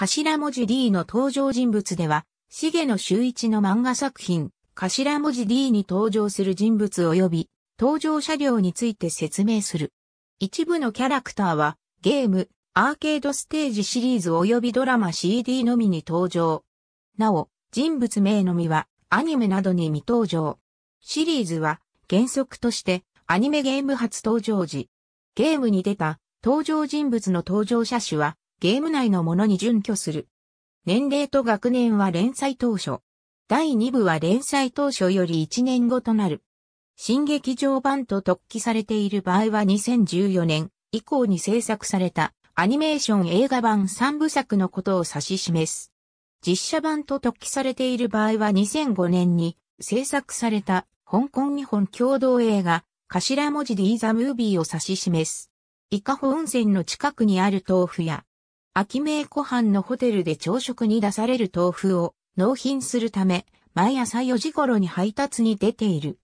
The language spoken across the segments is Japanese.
頭文字 D の登場人物では、重野修一の漫画作品、頭文字 D に登場する人物及び、登場車両について説明する。一部のキャラクターは、ゲーム、アーケードステージシリーズ及びドラマ CD のみに登場。なお、人物名のみは、アニメなどに未登場。シリーズは、原則として、アニメゲーム初登場時、ゲームに出た登場人物の登場車種は、ゲーム内のものに準拠する。年齢と学年は連載当初。第2部は連載当初より1年後となる。新劇場版と特記されている場合は2014年以降に制作されたアニメーション映画版3部作のことを指し示す。実写版と特記されている場合は2005年に制作された香港日本共同映画頭文字 D ザムービーを指し示す。イカホ温泉の近くにある豆腐屋、秋名湖畔のホテルで朝食に出される豆腐を納品するため、毎朝4時頃に配達に出ている。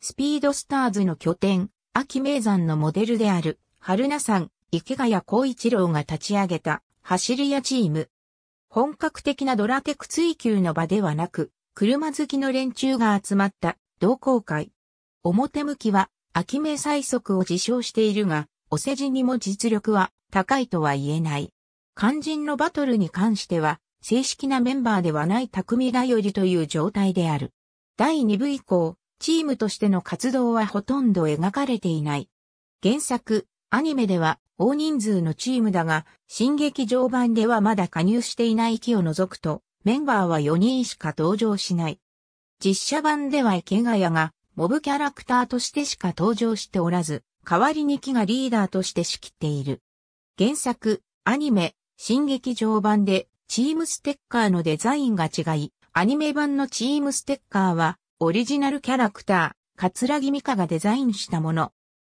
スピードスターズの拠点、秋名山のモデルである、春名山、池谷光一郎が立ち上げた、走り屋チーム。本格的なドラテク追求の場ではなく、車好きの連中が集まった同好会。表向きは、秋名最速を自称しているが、お世辞にも実力は高いとは言えない。肝心のバトルに関しては、正式なメンバーではない匠頼りという状態である。第2部以降、チームとしての活動はほとんど描かれていない。原作、アニメでは大人数のチームだが、新劇場版ではまだ加入していない木を除くと、メンバーは4人しか登場しない。実写版では池谷が、モブキャラクターとしてしか登場しておらず、代わりに木がリーダーとして仕切っている。原作、アニメ、新劇場版でチームステッカーのデザインが違い、アニメ版のチームステッカーはオリジナルキャラクター、カツラギミカがデザインしたもの。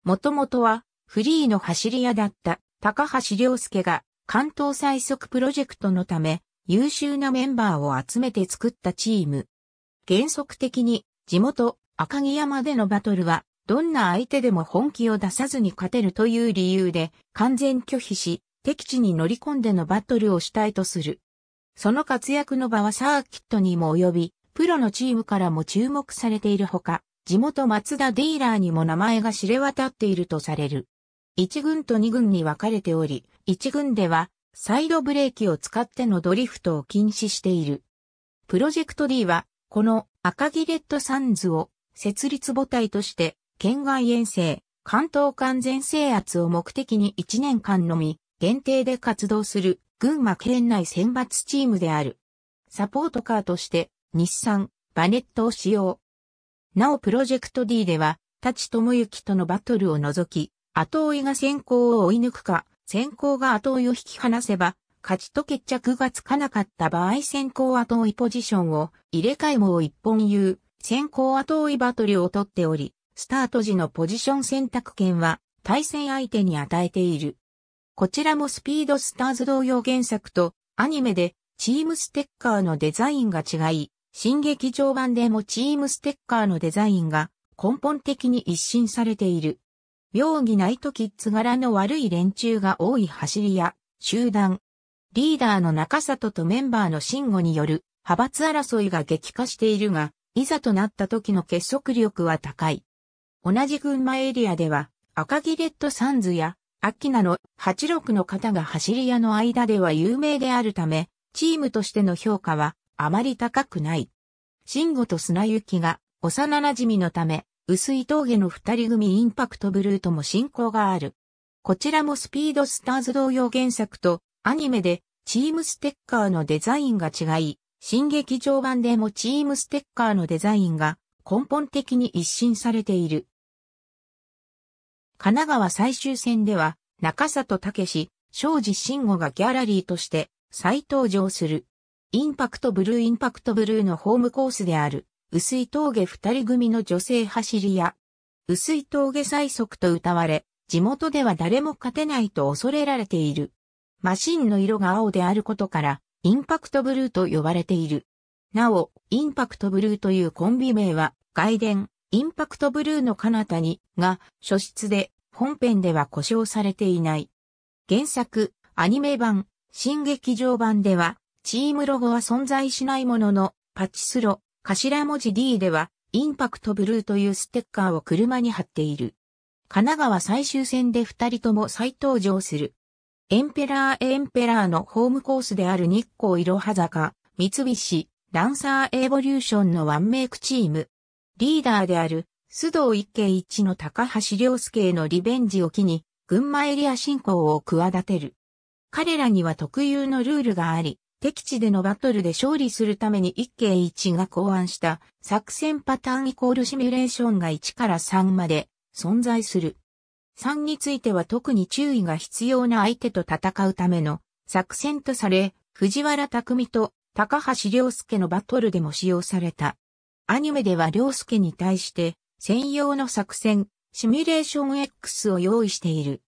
もともとはフリーの走り屋だった高橋良介が関東最速プロジェクトのため優秀なメンバーを集めて作ったチーム。原則的に地元赤城山でのバトルはどんな相手でも本気を出さずに勝てるという理由で完全拒否し、敵地に乗り込んでのバトルを主体とする。その活躍の場はサーキットにも及び、プロのチームからも注目されているほか、地元松田ディーラーにも名前が知れ渡っているとされる。1軍と2軍に分かれており、1軍ではサイドブレーキを使ってのドリフトを禁止している。プロジェクト D は、この赤木レッドサンズを設立母体として、県外遠征、関東完全制圧を目的に1年間のみ、限定で活動する群馬県内選抜チームである。サポートカーとして日産、バネットを使用。なおプロジェクト D では、立智之とのバトルを除き、後追いが先行を追い抜くか、先行が後追いを引き離せば、勝ちと決着がつかなかった場合先行後追いポジションを入れ替えも一本言う、先行後追いバトルを取っており、スタート時のポジション選択権は対戦相手に与えている。こちらもスピードスターズ同様原作とアニメでチームステッカーのデザインが違い、新劇場版でもチームステッカーのデザインが根本的に一新されている。妙義ナイトキッズ柄の悪い連中が多い走りや集団。リーダーの中里とメンバーの慎吾による派閥争いが激化しているが、いざとなった時の結束力は高い。同じ群馬エリアでは赤木レッドサンズやアッキナの86の方が走り屋の間では有名であるため、チームとしての評価はあまり高くない。シンゴと砂雪が幼馴染のため、薄い峠の二人組インパクトブルーとも進行がある。こちらもスピードスターズ同様原作とアニメでチームステッカーのデザインが違い、新劇場版でもチームステッカーのデザインが根本的に一新されている。神奈川最終戦では、中里武庄司慎吾がギャラリーとして再登場する。インパクトブルーインパクトブルーのホームコースである、薄い峠二人組の女性走りや、薄い峠最速と歌われ、地元では誰も勝てないと恐れられている。マシンの色が青であることから、インパクトブルーと呼ばれている。なお、インパクトブルーというコンビ名は、外伝、インパクトブルーの彼方にが書出で本編では故障されていない。原作、アニメ版、新劇場版ではチームロゴは存在しないもののパチスロ、頭文字 D ではインパクトブルーというステッカーを車に貼っている。神奈川最終戦で二人とも再登場する。エンペラーエンペラーのホームコースである日光いろは坂、三菱、ランサーエボリューションのワンメイクチーム、リーダーである、須藤一慶一の高橋良介へのリベンジを機に、群馬エリア進行を企てる。彼らには特有のルールがあり、敵地でのバトルで勝利するために一慶一が考案した作戦パターンイコールシミュレーションが1から3まで存在する。3については特に注意が必要な相手と戦うための作戦とされ、藤原匠と高橋良介のバトルでも使用された。アニメでは良介に対して専用の作戦、シミュレーション X を用意している。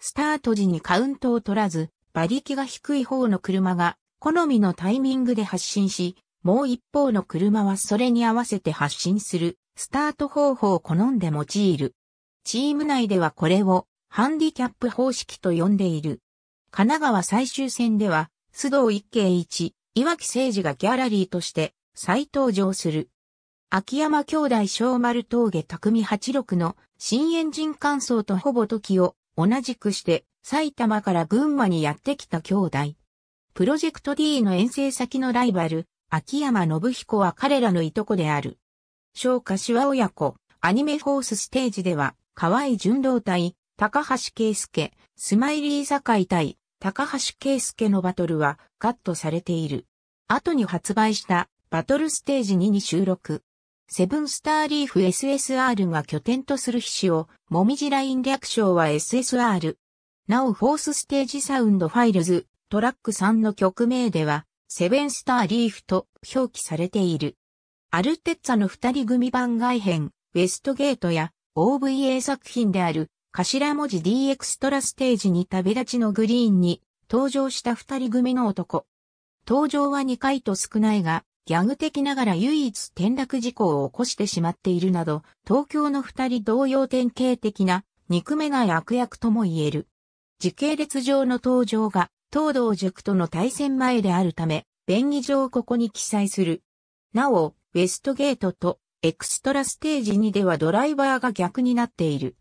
スタート時にカウントを取らず、馬力が低い方の車が好みのタイミングで発進し、もう一方の車はそれに合わせて発進するスタート方法を好んで用いる。チーム内ではこれをハンディキャップ方式と呼んでいる。神奈川最終戦では、須藤一慶一、岩木誠二がギャラリーとして再登場する。秋山兄弟小丸峠匠86の新エンジン乾燥とほぼ時を同じくして埼玉から群馬にやってきた兄弟。プロジェクト D の遠征先のライバル、秋山信彦は彼らのいとこである。小柏親子、アニメフォースステージでは、河合純郎対、高橋圭介、スマイリー井対、高橋圭介のバトルはカットされている。後に発売したバトルステージ2に収録。セブンスターリーフ SSR が拠点とする飛種を、もみじライン略称は SSR。なおフォースステージサウンドファイルズ、トラック3の曲名では、セブンスターリーフと表記されている。アルテッツァの二人組番外編、ウェストゲートや OVA 作品である頭文字 D エクストラステージに旅立ちのグリーンに登場した二人組の男。登場は2回と少ないが、ギャグ的ながら唯一転落事故を起こしてしまっているなど、東京の二人同様典型的な憎めない悪役とも言える。時系列上の登場が、東道塾との対戦前であるため、便宜上ここに記載する。なお、ウェストゲートとエクストラステージ2ではドライバーが逆になっている。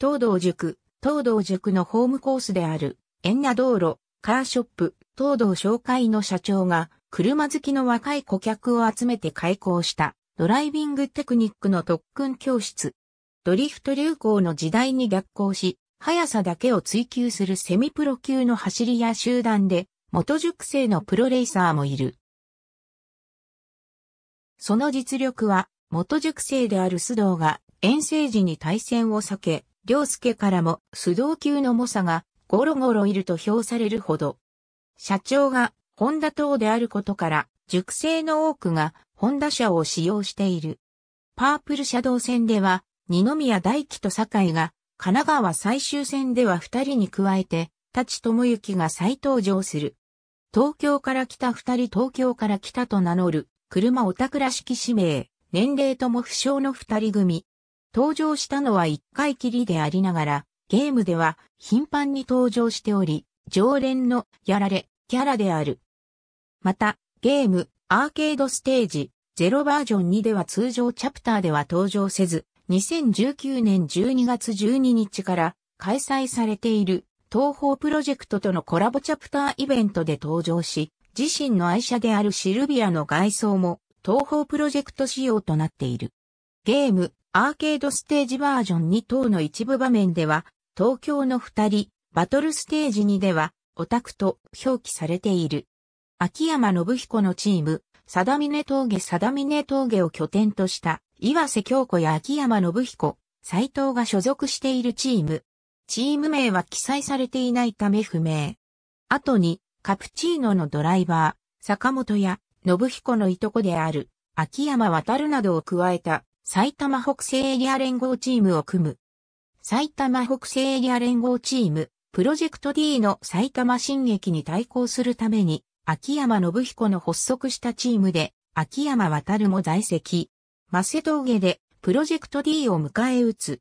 東道塾、東道塾のホームコースである、エンナ道路、カーショップ、東道紹介の社長が、車好きの若い顧客を集めて開校したドライビングテクニックの特訓教室。ドリフト流行の時代に逆行し、速さだけを追求するセミプロ級の走りや集団で、元熟成のプロレイサーもいる。その実力は、元熟成である須藤が遠征時に対戦を避け、良介からも須藤級の猛者がゴロゴロいると評されるほど。社長がホンダ等であることから、熟成の多くがホンダ車を使用している。パープル車道線では、二宮大輝と酒井が、神奈川最終戦では二人に加えて、立智之が再登場する。東京から来た二人東京から来たと名乗る、車オタクらしき氏名、年齢とも不詳の二人組。登場したのは一回きりでありながら、ゲームでは頻繁に登場しており、常連のやられ、キャラである。また、ゲーム、アーケードステージ、ゼロバージョン2では通常チャプターでは登場せず、2019年12月12日から開催されている東方プロジェクトとのコラボチャプターイベントで登場し、自身の愛車であるシルビアの外装も東方プロジェクト仕様となっている。ゲーム、アーケードステージバージョン2等の一部場面では、東京の二人、バトルステージ2では、オタクと表記されている。秋山信彦のチーム、定峰峠定峰峠を拠点とした岩瀬京子や秋山信彦、斎藤が所属しているチーム。チーム名は記載されていないため不明。後に、カプチーノのドライバー、坂本や、信彦のいとこである、秋山渡るなどを加えた、埼玉北西エリア連合チームを組む。埼玉北西エリア連合チーム、プロジェクト D の埼玉新駅に対抗するために、秋山信彦の発足したチームで、秋山渡も在籍。マセ峠で、プロジェクト D を迎え撃つ。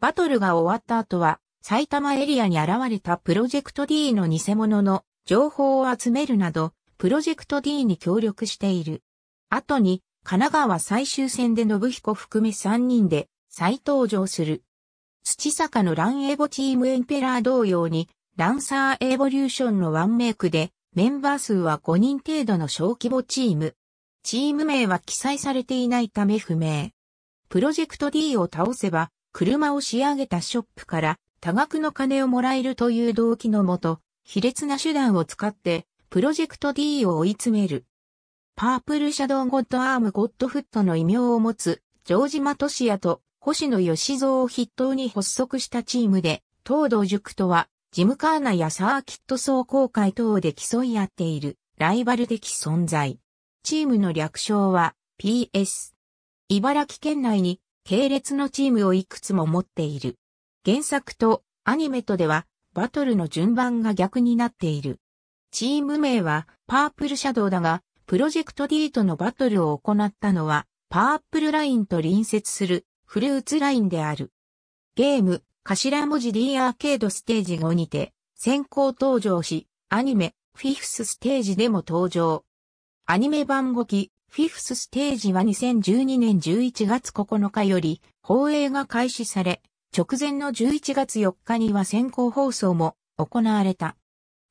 バトルが終わった後は、埼玉エリアに現れたプロジェクト D の偽物の情報を集めるなど、プロジェクト D に協力している。後に、神奈川最終戦で信彦含め3人で再登場する。土坂のランエボチームエンペラー同様に、ランサーエボリューションのワンメイクでメンバー数は5人程度の小規模チーム。チーム名は記載されていないため不明。プロジェクト D を倒せば、車を仕上げたショップから多額の金をもらえるという動機のもと、卑劣な手段を使って、プロジェクト D を追い詰める。パープルシャドウゴッドアームゴッドフットの異名を持つ、ジョージマトシアと星野義蔵を筆頭に発足したチームで、東道塾とはジムカーナやサーキット走行会等で競い合っているライバル的存在。チームの略称は PS。茨城県内に系列のチームをいくつも持っている。原作とアニメとではバトルの順番が逆になっている。チーム名はパープルシャドウだが、プロジェクト D とのバトルを行ったのはパープルラインと隣接するフルーツラインである。ゲーム、頭文字 D アーケードステージ5にて、先行登場し、アニメ、フィフスステージでも登場。アニメ版5期、フィフスステージは2012年11月9日より放映が開始され、直前の11月4日には先行放送も行われた。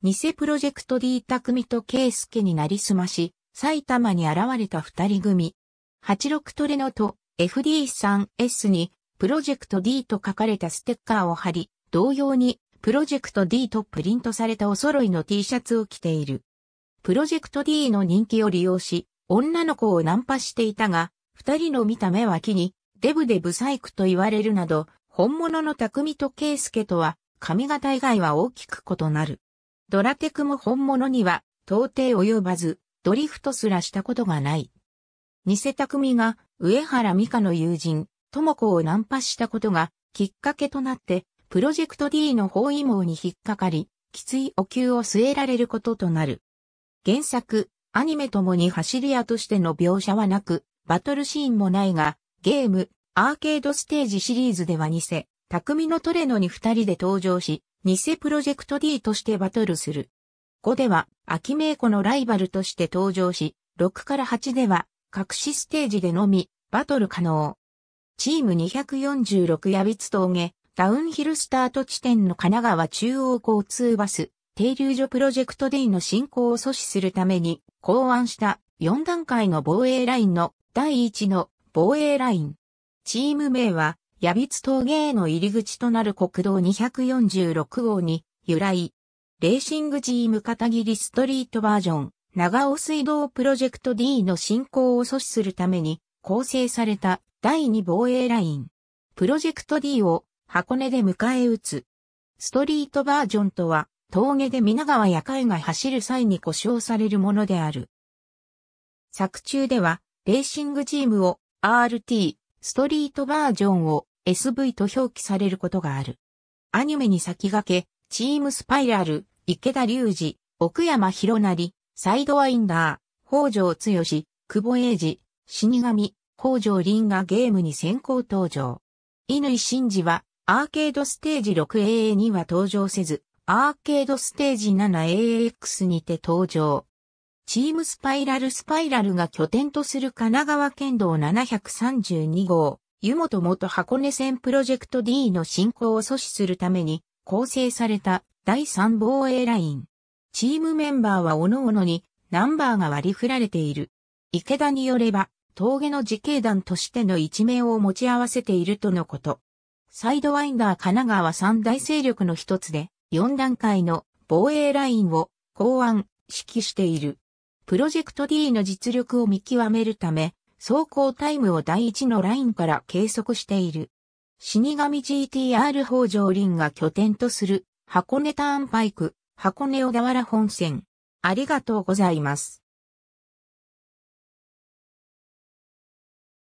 偽プロジェクト D 匠とス介になりすまし、埼玉に現れた二人組。86トレノと FD3S にプロジェクト D と書かれたステッカーを貼り、同様に、プロジェクト D とプリントされたお揃いの T シャツを着ている。プロジェクト D の人気を利用し、女の子をナンパしていたが、二人の見た目は気に、デブでブサイクと言われるなど、本物の匠と圭介とは、髪型以外は大きく異なる。ドラテクも本物には、到底及ばず、ドリフトすらしたことがない。偽匠が、上原美香の友人、智子をナンパしたことがきっかけとなって、プロジェクト D の包囲網に引っかかり、きついお給を据えられることとなる。原作、アニメともに走り屋としての描写はなく、バトルシーンもないが、ゲーム、アーケードステージシリーズでは偽、匠のトレノに二人で登場し、偽プロジェクト D としてバトルする。5では、秋名子のライバルとして登場し、6から8では、隠しステージでのみ、バトル可能。チーム246ヤビツ峠、ダウンヒルスタート地点の神奈川中央交通バス、停留所プロジェクト D の進行を阻止するために考案した4段階の防衛ラインの第1の防衛ライン。チーム名は、ヤビツ峠への入り口となる国道246号に由来。レーシングチーム片桐ストリートバージョン、長尾水道プロジェクト D の進行を阻止するために構成された第2防衛ライン。プロジェクト D を箱根で迎え撃つ。ストリートバージョンとは、峠で皆川や海が走る際に故障されるものである。作中では、レーシングチームを RT、ストリートバージョンを SV と表記されることがある。アニメに先駆け、チームスパイラル、池田隆二、奥山博成、サイドワインダー、北条剛、久保英二、死神、北条凛がゲームに先行登場。乾真治はアーケードステージ 6AA には登場せず、アーケードステージ 7AX にて登場。チームスパイラルスパイラルが拠点とする神奈川県道732号、湯本元箱根線プロジェクト D の進行を阻止するために構成された第3防衛ライン。チームメンバーは各々にナンバーが割り振られている。池田によれば、峠の自警団としての一面を持ち合わせているとのこと。サイドワインダー神奈川三大勢力の一つで、4段階の防衛ラインを考案、指揮している。プロジェクト D の実力を見極めるため、走行タイムを第1のラインから計測している。死神 GTR 北条林が拠点とする箱根ターンパイク、箱根小田原本線。ありがとうございます。